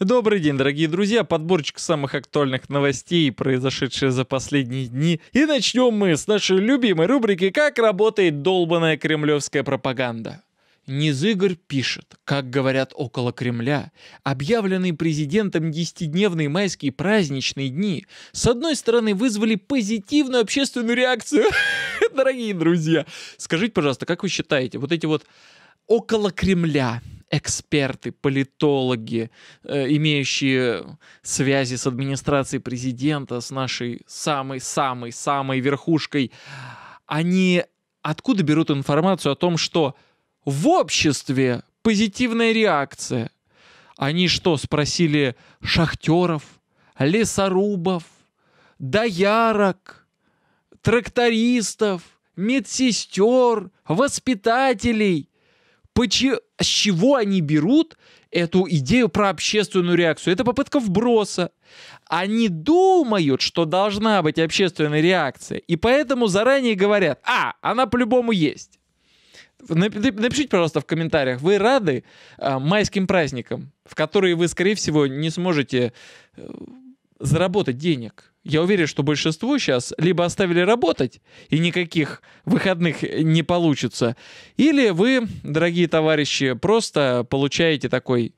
Добрый день, дорогие друзья, подборчик самых актуальных новостей, произошедшие за последние дни. И начнем мы с нашей любимой рубрики «Как работает долбанная кремлевская пропаганда». Низыгор пишет, как говорят около Кремля, объявленные президентом 10-дневные майские праздничные дни с одной стороны вызвали позитивную общественную реакцию. Дорогие друзья, скажите, пожалуйста, как вы считаете, вот эти вот около Кремля, эксперты, политологи, э, имеющие связи с администрацией президента, с нашей самой-самой-самой верхушкой, они откуда берут информацию о том, что в обществе позитивная реакция? Они что, спросили шахтеров, лесорубов, доярок, трактористов, медсестер, воспитателей? Почему? с чего они берут эту идею про общественную реакцию? Это попытка вброса. Они думают, что должна быть общественная реакция, и поэтому заранее говорят, а, она по-любому есть. Напишите, пожалуйста, в комментариях, вы рады э, майским праздникам, в которые вы, скорее всего, не сможете э, заработать денег? я уверен, что большинству сейчас либо оставили работать, и никаких выходных не получится, или вы, дорогие товарищи, просто получаете такой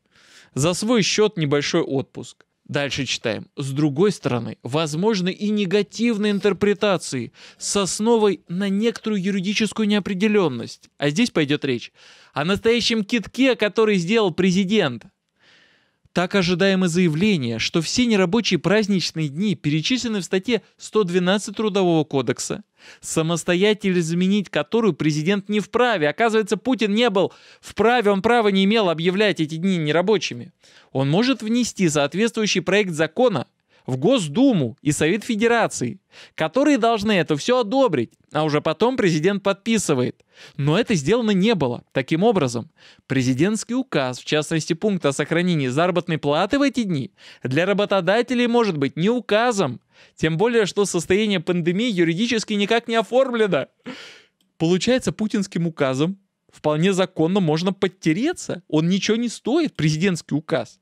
за свой счет небольшой отпуск. Дальше читаем. С другой стороны, возможны и негативные интерпретации с основой на некоторую юридическую неопределенность. А здесь пойдет речь о настоящем китке, который сделал президент – так ожидаемо заявление, что все нерабочие праздничные дни перечислены в статье 112 Трудового кодекса, самостоятельно изменить которую президент не вправе. Оказывается, Путин не был вправе, он права не имел объявлять эти дни нерабочими. Он может внести соответствующий проект закона, в Госдуму и Совет Федерации, которые должны это все одобрить, а уже потом президент подписывает. Но это сделано не было. Таким образом, президентский указ, в частности пункт о сохранении заработной платы в эти дни, для работодателей может быть не указом. Тем более, что состояние пандемии юридически никак не оформлено. Получается, путинским указом вполне законно можно подтереться. Он ничего не стоит, президентский указ.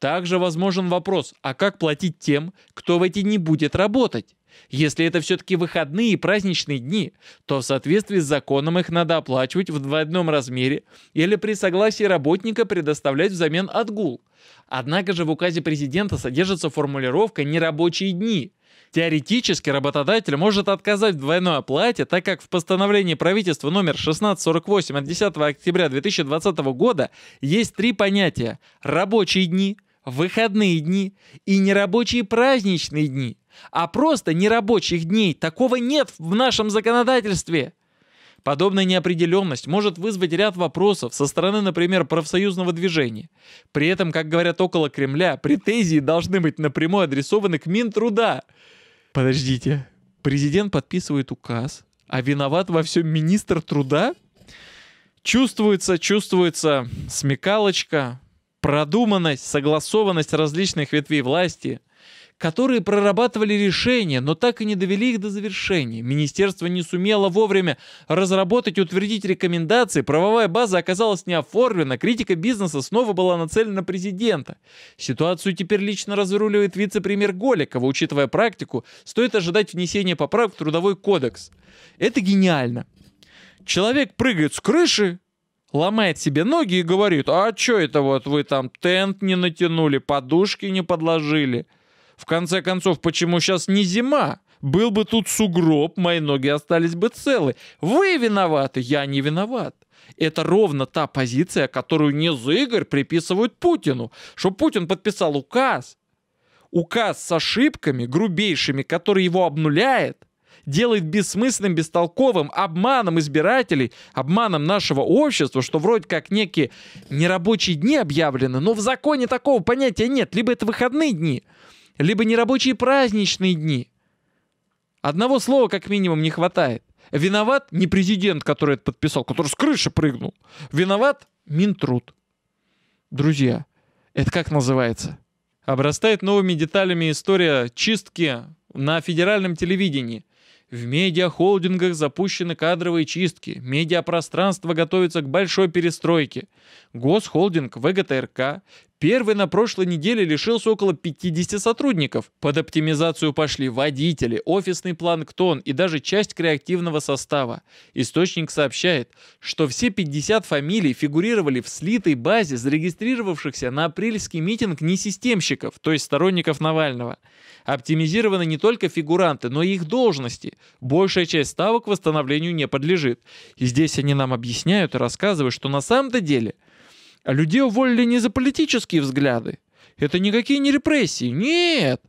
Также возможен вопрос, а как платить тем, кто в эти дни будет работать? Если это все-таки выходные и праздничные дни, то в соответствии с законом их надо оплачивать в двойном размере или при согласии работника предоставлять взамен отгул. Однако же в указе президента содержится формулировка «нерабочие дни». Теоретически работодатель может отказать в двойной оплате, так как в постановлении правительства номер 1648 от 10 октября 2020 года есть три понятия – рабочие дни – выходные дни и нерабочие праздничные дни, а просто нерабочих дней. Такого нет в нашем законодательстве. Подобная неопределенность может вызвать ряд вопросов со стороны, например, профсоюзного движения. При этом, как говорят около Кремля, претензии должны быть напрямую адресованы к Минтруда. Подождите, президент подписывает указ, а виноват во всем министр труда? Чувствуется, чувствуется смекалочка, продуманность, согласованность различных ветвей власти, которые прорабатывали решения, но так и не довели их до завершения. Министерство не сумело вовремя разработать и утвердить рекомендации, правовая база оказалась не оформлена, критика бизнеса снова была нацелена на президента. Ситуацию теперь лично разруливает вице-премьер Голикова. Учитывая практику, стоит ожидать внесения поправок в Трудовой кодекс. Это гениально. Человек прыгает с крыши, ломает себе ноги и говорит, а что это вот вы там тент не натянули, подушки не подложили? В конце концов, почему сейчас не зима? Был бы тут сугроб, мои ноги остались бы целы. Вы виноваты, я не виноват. Это ровно та позиция, которую не за Игорь приписывают Путину, что Путин подписал указ, указ с ошибками грубейшими, который его обнуляет, делает бессмысленным, бестолковым, обманом избирателей, обманом нашего общества, что вроде как некие нерабочие дни объявлены, но в законе такого понятия нет. Либо это выходные дни, либо нерабочие праздничные дни. Одного слова как минимум не хватает. Виноват не президент, который это подписал, который с крыши прыгнул. Виноват Минтруд. Друзья, это как называется? Обрастает новыми деталями история чистки на федеральном телевидении. В медиахолдингах запущены кадровые чистки, медиапространство готовится к большой перестройке. Госхолдинг ВГТРК Первый на прошлой неделе лишился около 50 сотрудников. Под оптимизацию пошли водители, офисный планктон и даже часть креативного состава. Источник сообщает, что все 50 фамилий фигурировали в слитой базе зарегистрировавшихся на апрельский митинг несистемщиков, то есть сторонников Навального. Оптимизированы не только фигуранты, но и их должности. Большая часть ставок восстановлению не подлежит. И здесь они нам объясняют и рассказывают, что на самом-то деле – а людей уволили не за политические взгляды. Это никакие не репрессии. Нет.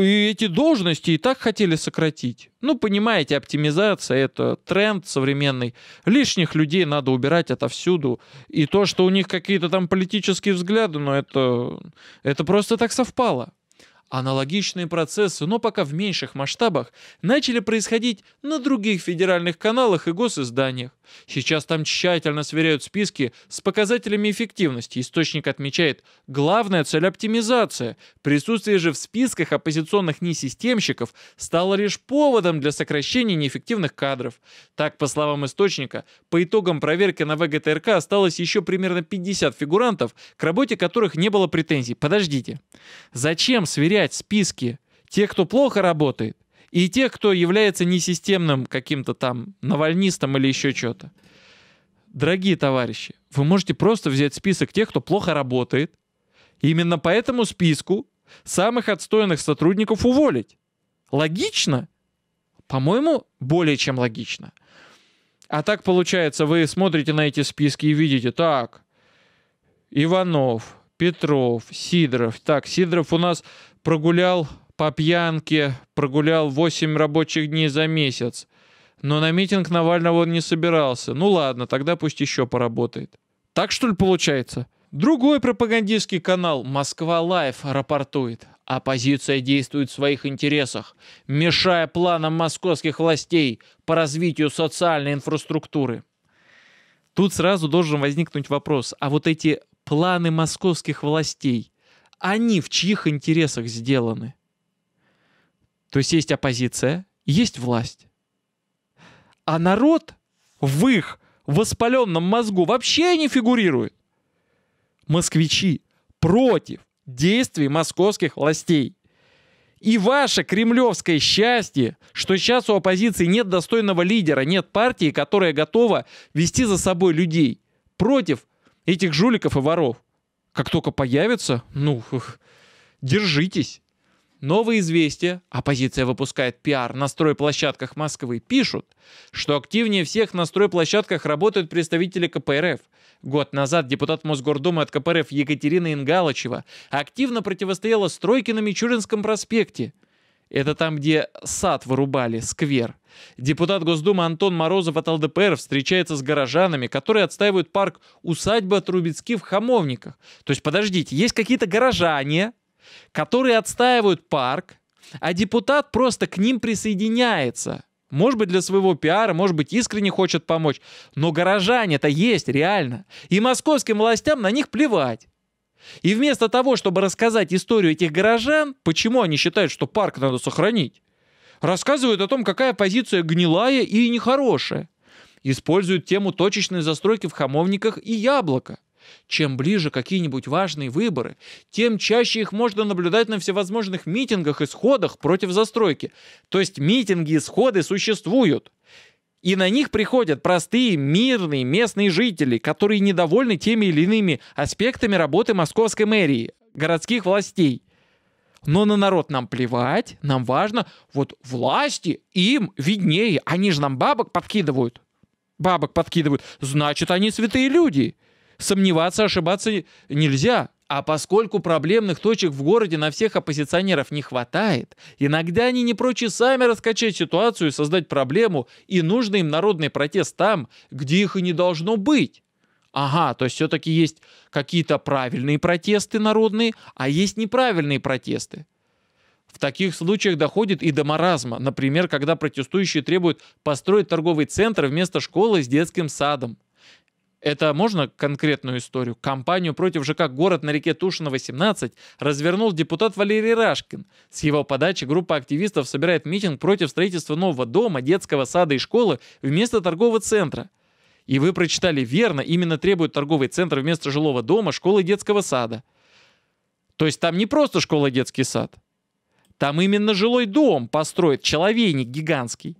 И эти должности и так хотели сократить. Ну, понимаете, оптимизация — это тренд современный. Лишних людей надо убирать отовсюду. И то, что у них какие-то там политические взгляды, но ну, это, это просто так совпало. Аналогичные процессы, но пока в меньших масштабах, начали происходить на других федеральных каналах и госизданиях. Сейчас там тщательно сверяют списки с показателями эффективности. Источник отмечает, главная цель – оптимизация. Присутствие же в списках оппозиционных несистемщиков стало лишь поводом для сокращения неэффективных кадров. Так, по словам источника, по итогам проверки на ВГТРК осталось еще примерно 50 фигурантов, к работе которых не было претензий. Подождите. Зачем сверять списки тех, кто плохо работает, и те, кто является несистемным каким-то там навальнистом или еще что-то. Дорогие товарищи, вы можете просто взять список тех, кто плохо работает, и именно по этому списку самых отстойных сотрудников уволить. Логично? По-моему, более чем логично. А так получается, вы смотрите на эти списки и видите, так, Иванов, Петров, Сидоров. Так, Сидоров у нас прогулял по пьянке прогулял 8 рабочих дней за месяц. Но на митинг Навального он не собирался. Ну ладно, тогда пусть еще поработает. Так что ли получается? Другой пропагандистский канал «Москва Лайф» рапортует. Оппозиция действует в своих интересах, мешая планам московских властей по развитию социальной инфраструктуры. Тут сразу должен возникнуть вопрос, а вот эти планы московских властей, они в чьих интересах сделаны? То есть есть оппозиция, есть власть. А народ в их воспаленном мозгу вообще не фигурирует. Москвичи против действий московских властей. И ваше кремлевское счастье, что сейчас у оппозиции нет достойного лидера, нет партии, которая готова вести за собой людей против этих жуликов и воров. Как только появится, ну, держитесь. Новые известия, оппозиция выпускает пиар на стройплощадках Москвы, пишут, что активнее всех на стройплощадках работают представители КПРФ. Год назад депутат Мосгордумы от КПРФ Екатерина Ингалычева активно противостояла стройке на Мичуринском проспекте. Это там, где сад вырубали, сквер. Депутат Госдумы Антон Морозов от ЛДПР встречается с горожанами, которые отстаивают парк «Усадьба Трубецки» в Хамовниках. То есть, подождите, есть какие-то горожане, которые отстаивают парк, а депутат просто к ним присоединяется. Может быть, для своего пиара, может быть, искренне хочет помочь. Но горожане-то есть реально. И московским властям на них плевать. И вместо того, чтобы рассказать историю этих горожан, почему они считают, что парк надо сохранить, рассказывают о том, какая позиция гнилая и нехорошая. Используют тему точечной застройки в хамовниках и яблоко. Чем ближе какие-нибудь важные выборы, тем чаще их можно наблюдать на всевозможных митингах и сходах против застройки. То есть митинги и сходы существуют. И на них приходят простые, мирные, местные жители, которые недовольны теми или иными аспектами работы московской мэрии, городских властей. Но на народ нам плевать, нам важно, вот власти им виднее, они же нам бабок подкидывают. Бабок подкидывают, значит, они святые люди. Сомневаться, ошибаться нельзя. А поскольку проблемных точек в городе на всех оппозиционеров не хватает, иногда они не прочь сами раскачать ситуацию и создать проблему, и нужный им народный протест там, где их и не должно быть. Ага, то есть все-таки есть какие-то правильные протесты народные, а есть неправильные протесты. В таких случаях доходит и до маразма, например, когда протестующие требуют построить торговый центр вместо школы с детским садом. Это можно конкретную историю? Компанию против ЖК «Город» на реке Тушина, 18, развернул депутат Валерий Рашкин. С его подачи группа активистов собирает митинг против строительства нового дома, детского сада и школы вместо торгового центра. И вы прочитали верно, именно требуют торговый центр вместо жилого дома, школы и детского сада. То есть там не просто школа и детский сад. Там именно жилой дом построит, человейник гигантский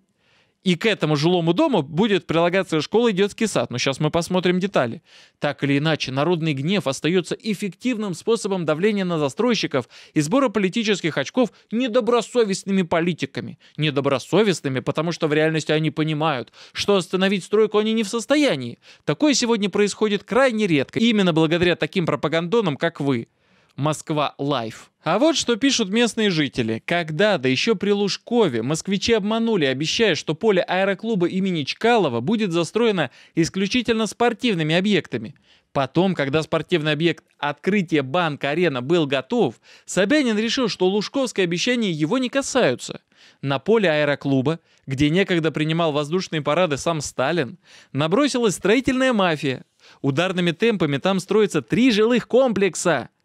и к этому жилому дому будет прилагаться школа и детский сад. Но ну, сейчас мы посмотрим детали. Так или иначе, народный гнев остается эффективным способом давления на застройщиков и сбора политических очков недобросовестными политиками. Недобросовестными, потому что в реальности они понимают, что остановить стройку они не в состоянии. Такое сегодня происходит крайне редко, именно благодаря таким пропагандонам, как вы. Москва Лайф. А вот что пишут местные жители. Когда, да еще при Лужкове, москвичи обманули, обещая, что поле аэроклуба имени Чкалова будет застроено исключительно спортивными объектами. Потом, когда спортивный объект открытия банк-арена был готов, Собянин решил, что лужковское обещание его не касаются. На поле аэроклуба, где некогда принимал воздушные парады сам Сталин, набросилась строительная мафия. Ударными темпами там строится три жилых комплекса –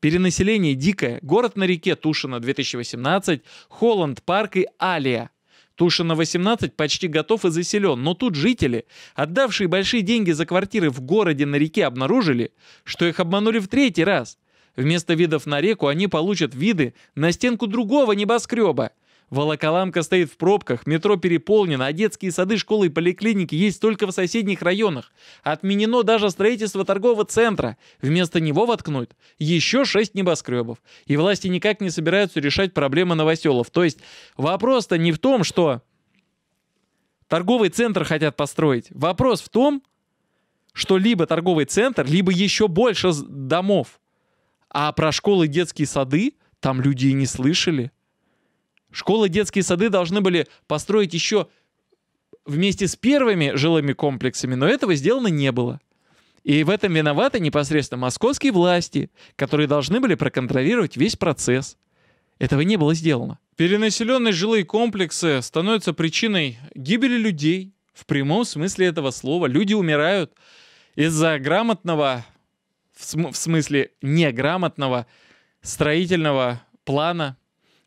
Перенаселение дикое. Город на реке Тушина 2018, Холланд, Парк и Алия. Тушина 18 почти готов и заселен, но тут жители, отдавшие большие деньги за квартиры в городе на реке, обнаружили, что их обманули в третий раз. Вместо видов на реку они получат виды на стенку другого небоскреба – Волоколамка стоит в пробках, метро переполнено, а детские сады, школы и поликлиники есть только в соседних районах. Отменено даже строительство торгового центра. Вместо него воткнут еще шесть небоскребов. И власти никак не собираются решать проблемы новоселов. То есть вопрос-то не в том, что торговый центр хотят построить. Вопрос в том, что либо торговый центр, либо еще больше домов. А про школы и детские сады там люди и не слышали. Школы, детские сады должны были построить еще вместе с первыми жилыми комплексами, но этого сделано не было. И в этом виноваты непосредственно московские власти, которые должны были проконтролировать весь процесс. Этого не было сделано. Перенаселенные жилые комплексы становятся причиной гибели людей. В прямом смысле этого слова. Люди умирают из-за грамотного, в, см в смысле неграмотного строительного плана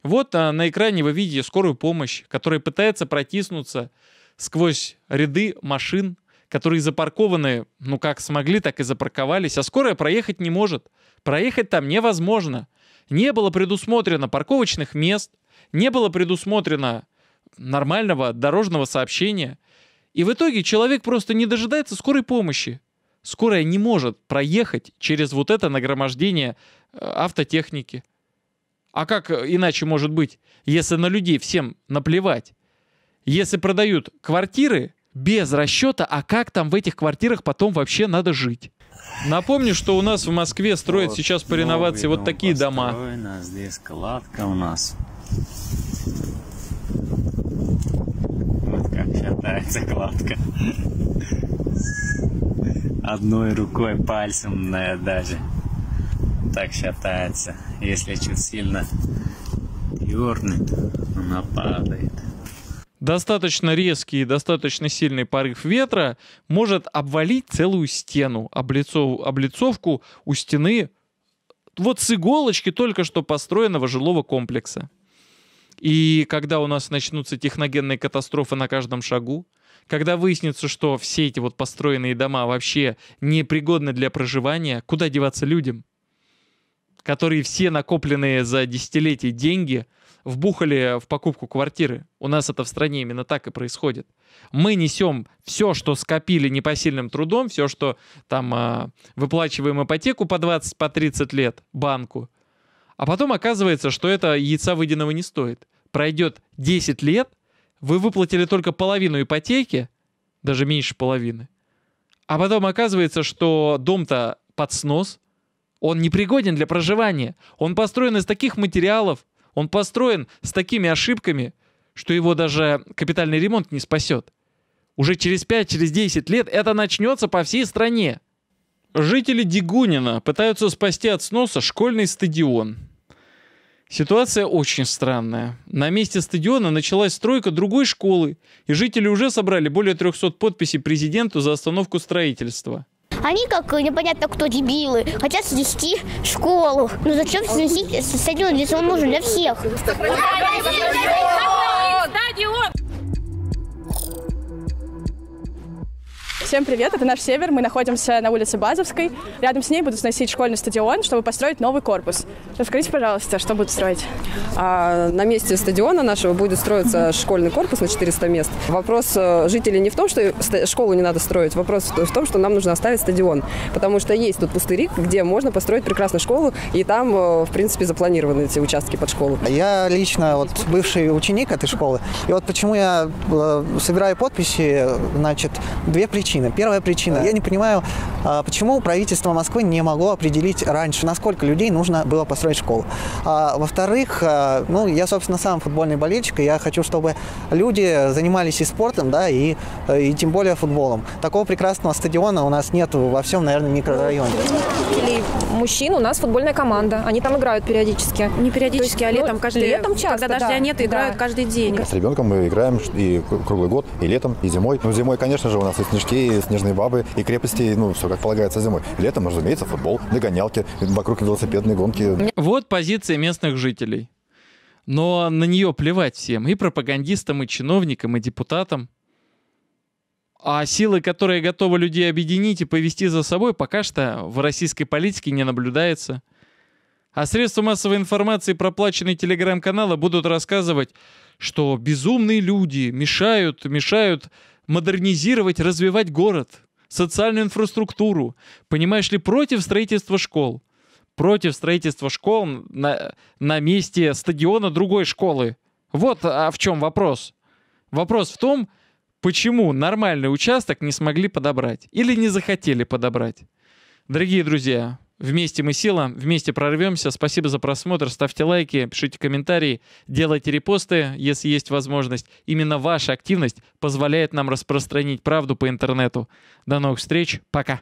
вот а, на экране вы видите скорую помощь, которая пытается протиснуться сквозь ряды машин, которые запаркованы, ну как смогли, так и запарковались, а скорая проехать не может. Проехать там невозможно. Не было предусмотрено парковочных мест, не было предусмотрено нормального дорожного сообщения. И в итоге человек просто не дожидается скорой помощи. Скорая не может проехать через вот это нагромождение э, автотехники. А как э, иначе может быть, если на людей всем наплевать? Если продают квартиры без расчета, а как там в этих квартирах потом вообще надо жить? Напомню, что у нас в Москве строят вот сейчас по реновации вот такие дома. Здесь кладка у нас. Вот как шатается кладка. Одной рукой пальцем, даже так шатается. Если чуть сильно дернет, она падает. Достаточно резкий и достаточно сильный порыв ветра может обвалить целую стену, облицов, облицовку у стены вот с иголочки только что построенного жилого комплекса. И когда у нас начнутся техногенные катастрофы на каждом шагу, когда выяснится, что все эти вот построенные дома вообще непригодны для проживания, куда деваться людям? которые все накопленные за десятилетия деньги вбухали в покупку квартиры. У нас это в стране именно так и происходит. Мы несем все, что скопили непосильным трудом, все, что там а, выплачиваем ипотеку по 20, по 30 лет банку, а потом оказывается, что это яйца выеденного не стоит. Пройдет 10 лет, вы выплатили только половину ипотеки, даже меньше половины. А потом оказывается, что дом-то под снос, он непригоден для проживания. Он построен из таких материалов, он построен с такими ошибками, что его даже капитальный ремонт не спасет. Уже через 5-10 лет это начнется по всей стране. Жители Дигунина пытаются спасти от сноса школьный стадион. Ситуация очень странная. На месте стадиона началась стройка другой школы, и жители уже собрали более 300 подписей президенту за остановку строительства. Они как непонятно кто дебилы, хотят снести школу. Но зачем снести соседнюю лицевую нужен для всех? Всем привет, это наш север. Мы находимся на улице Базовской. Рядом с ней будут сносить школьный стадион, чтобы построить новый корпус. Расскажите, пожалуйста, что будут строить? А, на месте стадиона нашего будет строиться школьный корпус на 400 мест. Вопрос э, жителей не в том, что школу не надо строить, вопрос в том, что нам нужно оставить стадион. Потому что есть тут пустырик, где можно построить прекрасную школу, и там, э, в принципе, запланированы эти участки под школу. Я лично вот бывший ученик этой школы. И вот почему я э, собираю подписи, значит, две причины причины. Первая причина. Я не понимаю, а, почему правительство Москвы не могло определить раньше, насколько людей нужно было построить школу. А, во-вторых, а, ну, я, собственно, сам футбольный болельщик, и я хочу, чтобы люди занимались и спортом, да, и, и тем более футболом. Такого прекрасного стадиона у нас нет во всем, наверное, микрорайоне. Или мужчин у нас футбольная команда. Они там играют периодически. Не периодически, есть, а ну, летом ну, каждый летом часто, когда дождя да, нет, играют каждый день. С ребенком мы играем и круглый год, и летом, и зимой. Ну, зимой, конечно же, у нас и снежки, снежные бабы, и крепости, ну, все как полагается зимой. Летом, разумеется, футбол, догонялки, вокруг велосипедные гонки. Вот позиция местных жителей. Но на нее плевать всем, и пропагандистам, и чиновникам, и депутатам. А силы, которые готовы людей объединить и повести за собой, пока что в российской политике не наблюдается. А средства массовой информации, проплаченные телеграм-каналы, будут рассказывать, что безумные люди мешают, мешают модернизировать, развивать город, социальную инфраструктуру. Понимаешь ли, против строительства школ. Против строительства школ на, на месте стадиона другой школы. Вот а, а в чем вопрос. Вопрос в том, почему нормальный участок не смогли подобрать или не захотели подобрать. Дорогие друзья, Вместе мы сила, вместе прорвемся. Спасибо за просмотр. Ставьте лайки, пишите комментарии, делайте репосты, если есть возможность. Именно ваша активность позволяет нам распространить правду по интернету. До новых встреч. Пока.